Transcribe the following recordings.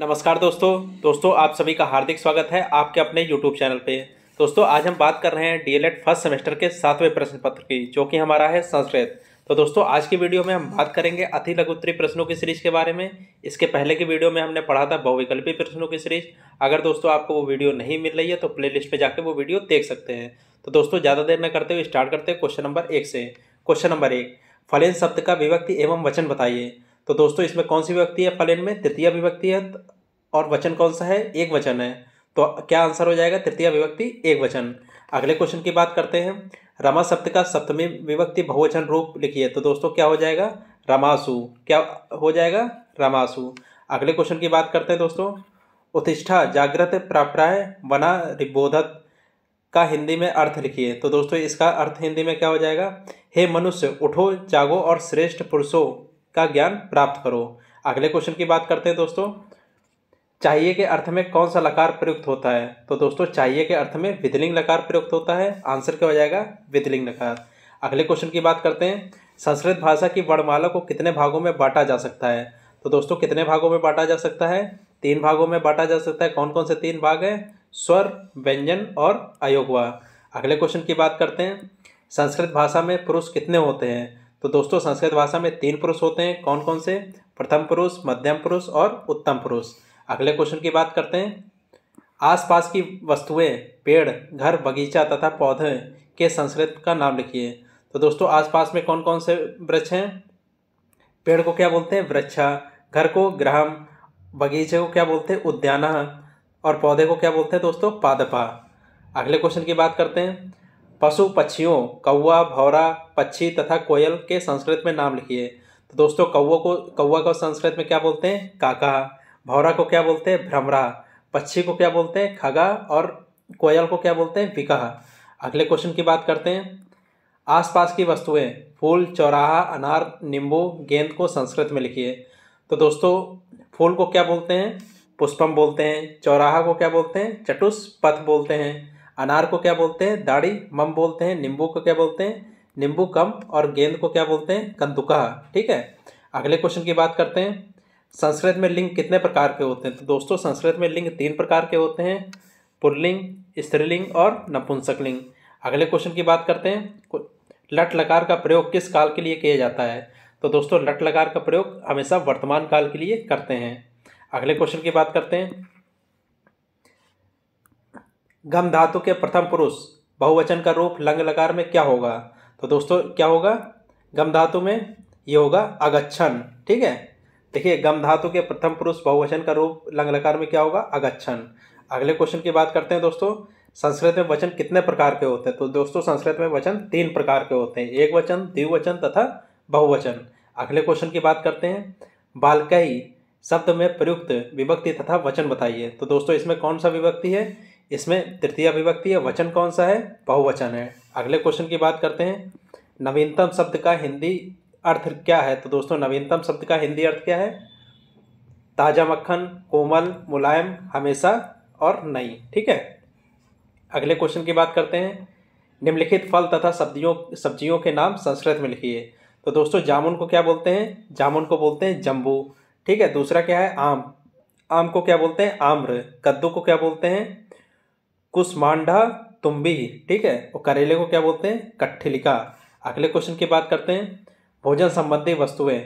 नमस्कार दोस्तों दोस्तों आप सभी का हार्दिक स्वागत है आपके अपने यूट्यूब चैनल पे दोस्तों आज हम बात कर रहे हैं डी फर्स्ट सेमेस्टर के सातवें प्रश्न पत्र की जो कि हमारा है संस्कृत तो दोस्तों आज की वीडियो में हम बात करेंगे अति लघुत्तरी प्रश्नों की सीरीज के बारे में इसके पहले की वीडियो में हमने पढ़ा था बहुविकल्पी प्रश्नों की सीरीज अगर दोस्तों आपको वो वीडियो नहीं मिल रही है तो प्ले लिस्ट जाकर वो वीडियो देख सकते हैं तो दोस्तों ज़्यादा देर न करते हुए स्टार्ट करते हैं क्वेश्चन नंबर एक से क्वेश्चन नंबर एक फलेन शब्द का विभक्ति एवं वचन बताइए तो दोस्तों इसमें कौन सी विभक्ति है फलन में तृतीय विभक्ति है और वचन कौन सा है एक वचन है तो क्या आंसर हो जाएगा तृतीय विभक्ति एक वचन अगले क्वेश्चन की बात करते हैं रमा शब्द का सप्तमी विभक्ति बहुवचन रूप लिखिए तो दोस्तों क्या हो जाएगा रमासु क्या हो जाएगा रमासु अगले क्वेश्चन की बात करते हैं दोस्तों उत्तिष्ठा जागृत प्राप्राय वना रिबोधत का हिंदी में अर्थ लिखिए तो दोस्तों इसका अर्थ हिंदी में क्या हो जाएगा हे मनुष्य उठो जागो और श्रेष्ठ पुरुषों का ज्ञान प्राप्त करो अगले क्वेश्चन की बात करते हैं दोस्तों चाहिए के अर्थ में कौन सा लकार प्रयुक्त होता है तो दोस्तों चाहिए के अर्थ में विधिलिंग लकार प्रयुक्त होता है आंसर क्या हो जाएगा विधिलिंग लकार अगले क्वेश्चन की बात करते हैं संस्कृत भाषा की वर्णमाला को कितने भागों में बांटा जा सकता है तो दोस्तों कितने भागों में बांटा जा सकता है तीन भागों में बांटा जा सकता है कौन कौन से तीन भाग हैं स्वर व्यंजन और अयोगवा अगले क्वेश्चन की बात करते हैं संस्कृत भाषा में पुरुष कितने होते हैं तो दोस्तों संस्कृत भाषा में तीन पुरुष होते हैं कौन कौन से प्रथम पुरुष मध्यम पुरुष और उत्तम पुरुष अगले क्वेश्चन की बात करते हैं आसपास की वस्तुएं पेड़ घर बगीचा तथा पौधे के संस्कृत का नाम लिखिए तो दोस्तों आसपास में कौन कौन से वृक्ष हैं पेड़ को क्या बोलते हैं वृक्षा घर को ग्रहम बगीचे को क्या बोलते हैं उद्यान और पौधे को क्या बोलते हैं दोस्तों पादपा अगले क्वेश्चन की बात करते हैं पशु पक्षियों कौवा भौरा पक्षी तथा कोयल के संस्कृत में नाम लिखिए तो दोस्तों कौवा को कौवा को संस्कृत में क्या बोलते हैं काका भौरा को क्या बोलते हैं भ्रमरा पक्षी को क्या बोलते हैं खगा और कोयल को क्या बोलते हैं विकह अगले क्वेश्चन की बात करते हैं आसपास की वस्तुएं फूल चौराहा अनार नींबू गेंद को संस्कृत में लिखिए तो दोस्तों फूल को क्या बोलते हैं पुष्पम बोलते हैं चौराहा को क्या बोलते हैं चटुष्पथ बोलते हैं अनार को क्या बोलते हैं दाढ़ी मम बोलते हैं नींबू को क्या बोलते हैं नींबू कम और गेंद को क्या बोलते हैं कंदुका ठीक है अगले क्वेश्चन की बात करते हैं संस्कृत में लिंग कितने प्रकार के होते हैं तो दोस्तों संस्कृत में लिंग तीन प्रकार के होते हैं पुल्लिंग स्त्रीलिंग और नपुंसकलिंग अगले क्वेश्चन की बात करते हैं लट लकार का प्रयोग किस काल के लिए किया जाता है तो दोस्तों लट लकार का प्रयोग हमेशा वर्तमान काल के लिए करते हैं अगले क्वेश्चन की बात करते हैं गम धातु के प्रथम पुरुष बहुवचन का रूप लंग लकार में क्या होगा तो दोस्तों क्या होगा गम धातु में ये होगा अगच्छन ठीक है देखिए गम धातु के प्रथम पुरुष बहुवचन का रूप लंग लकार में क्या होगा अगच्छन अगले क्वेश्चन की बात करते हैं दोस्तों संस्कृत में वचन कितने प्रकार के होते हैं तो दोस्तों संस्कृत में वचन तीन प्रकार के होते हैं एक वचन द्विवचन तथा बहुवचन अगले क्वेश्चन की बात करते हैं बालकई शब्द में प्रयुक्त विभक्ति तथा वचन बताइए तो दोस्तों इसमें कौन सा विभक्ति है इसमें तृतीय विभक्ति या वचन कौन सा है बहुवचन है अगले क्वेश्चन की बात करते हैं नवीनतम शब्द का हिंदी अर्थ क्या है तो दोस्तों नवीनतम शब्द का हिंदी अर्थ क्या है ताज़ा मक्खन कोमल मुलायम हमेशा और नई ठीक है अगले क्वेश्चन की बात करते हैं निम्नलिखित फल तथा सब्जियों सब्जियों के नाम संस्कृत में लिखिए तो दोस्तों जामुन को क्या बोलते हैं जामुन को बोलते हैं जम्बू ठीक है दूसरा क्या है आम आम को क्या बोलते हैं आम्र कद्दू को क्या बोलते हैं कुसमांडा तुम्बी ठीक है और करेले को क्या बोलते हैं कट्ठिलिका अगले क्वेश्चन की बात करते हैं भोजन संबंधी वस्तुएं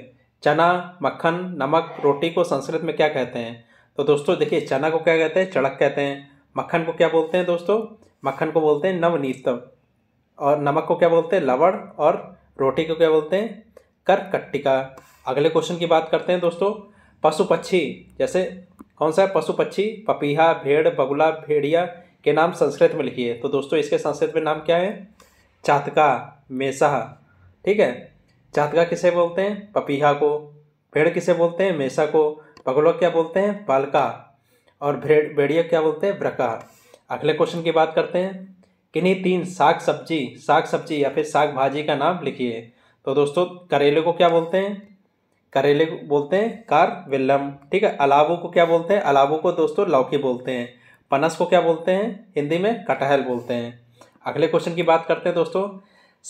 चना मक्खन नमक रोटी को संस्कृत में क्या कहते हैं तो दोस्तों देखिए चना को क्या कहते हैं चड़क कहते हैं मक्खन को क्या बोलते हैं दोस्तों मक्खन को बोलते हैं नवनीत और नमक को क्या बोलते हैं लवण और रोटी को क्या बोलते हैं कर कट्टिका अगले क्वेश्चन की बात करते हैं दोस्तों पशु पक्षी जैसे कौन सा है पशु पक्षी पपीहा भेड़ बगुला भेड़िया के नाम संस्कृत में लिखिए तो दोस्तों इसके संस्कृत में नाम क्या है चातका मेसा ठीक है चातका किसे बोलते हैं पपीहा को भेड़ किसे बोलते हैं मेसा को पगलो क्या बोलते हैं पालका और भेड़ भेड़िया क्या बोलते हैं ब्रका अगले क्वेश्चन की बात करते हैं किन्हीं तीन साग सब्जी साग सब्जी या फिर साग भाजी का नाम लिखिए तो दोस्तों करेले को क्या बोलते हैं करेले को बोलते हैं कार विल्लम ठीक है अलावों को क्या बोलते हैं अलावों को दोस्तों लौकी बोलते हैं पनस को क्या बोलते हैं हिंदी में कटहल बोलते हैं अगले क्वेश्चन की बात करते हैं दोस्तों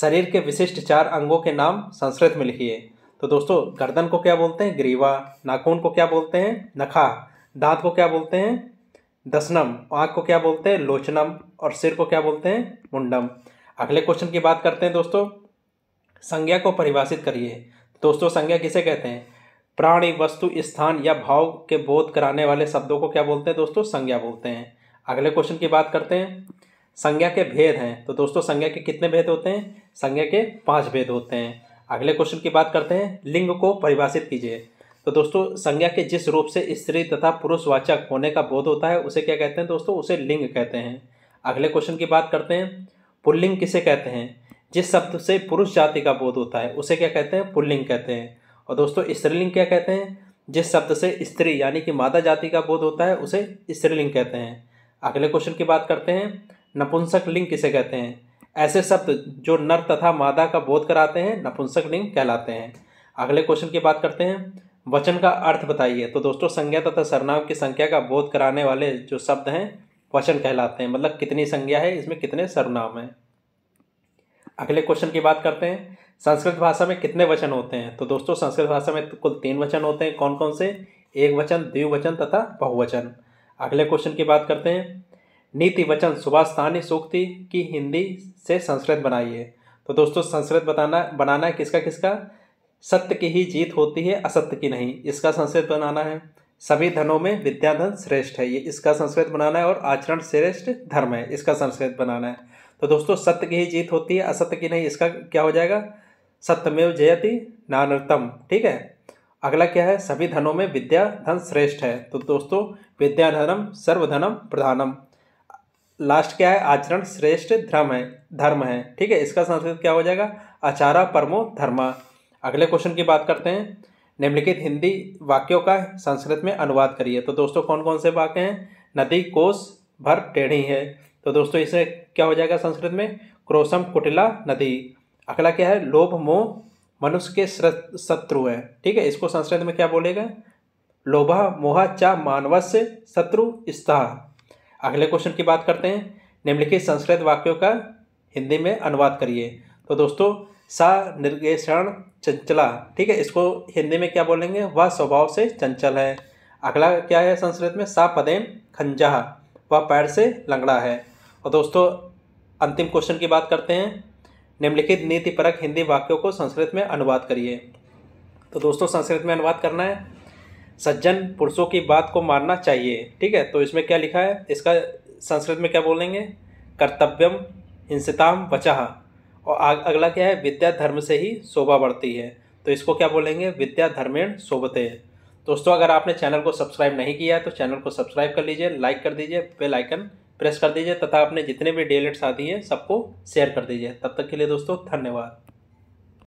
शरीर के विशिष्ट चार अंगों के नाम संस्कृत में लिखिए तो दोस्तों गर्दन को क्या बोलते हैं ग्रीवा नाखून को क्या बोलते हैं नखा दांत को क्या बोलते हैं दसनम आँख को क्या बोलते हैं लोचनम और सिर को क्या बोलते हैं मुंडम अगले क्वेश्चन की बात करते हैं दोस्तों संज्ञा को परिभाषित करिए दोस्तों संज्ञा किसे कहते हैं प्राणी वस्तु स्थान या भाव के बोध कराने वाले शब्दों को क्या बोलते हैं दोस्तों संज्ञा बोलते हैं अगले क्वेश्चन की बात करते हैं संज्ञा के भेद हैं तो दोस्तों संज्ञा के कितने भेद होते हैं संज्ञा के पांच भेद होते हैं अगले क्वेश्चन की बात करते हैं लिंग को परिभाषित कीजिए तो दोस्तों संज्ञा के जिस रूप से स्त्री तथा पुरुषवाचक होने का बोध होता है उसे क्या कहते हैं दोस्तों उसे लिंग कहते हैं अगले क्वेश्चन की बात करते हैं पुल्लिंग किसे कहते हैं जिस शब्द से पुरुष जाति का बोध होता है उसे क्या कहते हैं पुल्लिंग कहते हैं और दोस्तों स्त्रीलिंग क्या कहते हैं जिस शब्द से स्त्री यानी कि मादा जाति का बोध होता है उसे स्त्रीलिंग कहते हैं अगले क्वेश्चन की बात करते हैं नपुंसक लिंग किसे कहते हैं ऐसे शब्द जो नर तथा मादा का बोध कराते हैं नपुंसक लिंग कहलाते हैं अगले क्वेश्चन की बात करते हैं वचन का अर्थ बताइए तो दोस्तों संज्ञा तथा सरनाम की संख्या का बोध कराने वाले जो शब्द हैं वचन कहलाते हैं मतलब कितनी संज्ञा है इसमें कितने सरनाम हैं अगले क्वेश्चन की बात करते हैं संस्कृत भाषा में कितने वचन होते हैं तो दोस्तों संस्कृत भाषा में कुल तीन वचन होते हैं कौन कौन से एक वचन द्विवचन तथा बहुवचन अगले क्वेश्चन की बात करते हैं नीति वचन सुभाषस्थानीय सूक्ति की हिंदी से संस्कृत बनाइए तो दोस्तों संस्कृत बताना बनाना है किसका किसका सत्य की ही जीत होती है असत्य की नहीं इसका संस्कृत बनाना है सभी धनों में विद्याधन श्रेष्ठ है ये इसका संस्कृत बनाना है और आचरण श्रेष्ठ धर्म है इसका संस्कृत बनाना है तो दोस्तों सत्य की ही जीत होती है असत्य की नहीं इसका क्या हो जाएगा सत्यमेव जयति नानतम ठीक है अगला क्या है सभी धनों में विद्या धन श्रेष्ठ है तो दोस्तों विद्या धनम सर्वधनम प्रधानम लास्ट क्या है आचरण श्रेष्ठ धर्म है धर्म है ठीक है इसका संस्कृत क्या हो जाएगा आचारा परमो धर्मा अगले क्वेश्चन की बात करते हैं निम्नलिखित हिंदी वाक्यों का संस्कृत में अनुवाद करिए तो दोस्तों कौन कौन से वाक्य हैं नदी कोस भर टेढ़ी है तो दोस्तों इसे क्या हो जाएगा संस्कृत में क्रोसम कुटिला नदी अगला क्या है लोभ मोह मनुष्य के शत्रु है ठीक है इसको संस्कृत में क्या बोलेगा लोभा मोहा चा मानवस्य शत्रु स्ताह अगले क्वेश्चन की बात करते हैं निम्नलिखित संस्कृत वाक्यों का हिंदी में अनुवाद करिए तो दोस्तों सा निर्गेषण चंचला ठीक है इसको हिंदी में क्या बोलेंगे वह स्वभाव से चंचल है अगला क्या है संस्कृत में सा पदेन खंजा वह पैर से लंगड़ा है और दोस्तों अंतिम क्वेश्चन की बात करते हैं निम्नलिखित नीति परक हिंदी वाक्यों को संस्कृत में अनुवाद करिए तो दोस्तों संस्कृत में अनुवाद करना है सज्जन पुरुषों की बात को मानना चाहिए ठीक है तो इसमें क्या लिखा है इसका संस्कृत में क्या बोलेंगे कर्तव्यम हिंसताम वचाह और अगला क्या है विद्या धर्म से ही शोभा बढ़ती है तो इसको क्या बोलेंगे विद्या धर्मेण शोभते दोस्तों अगर आपने चैनल को सब्सक्राइब नहीं किया है तो चैनल को सब्सक्राइब कर लीजिए लाइक कर दीजिए बेल आइकन प्रेस कर दीजिए तथा अपने जितने भी डेलेट्स आती साथी हैं सबको शेयर कर दीजिए तब तक के लिए दोस्तों धन्यवाद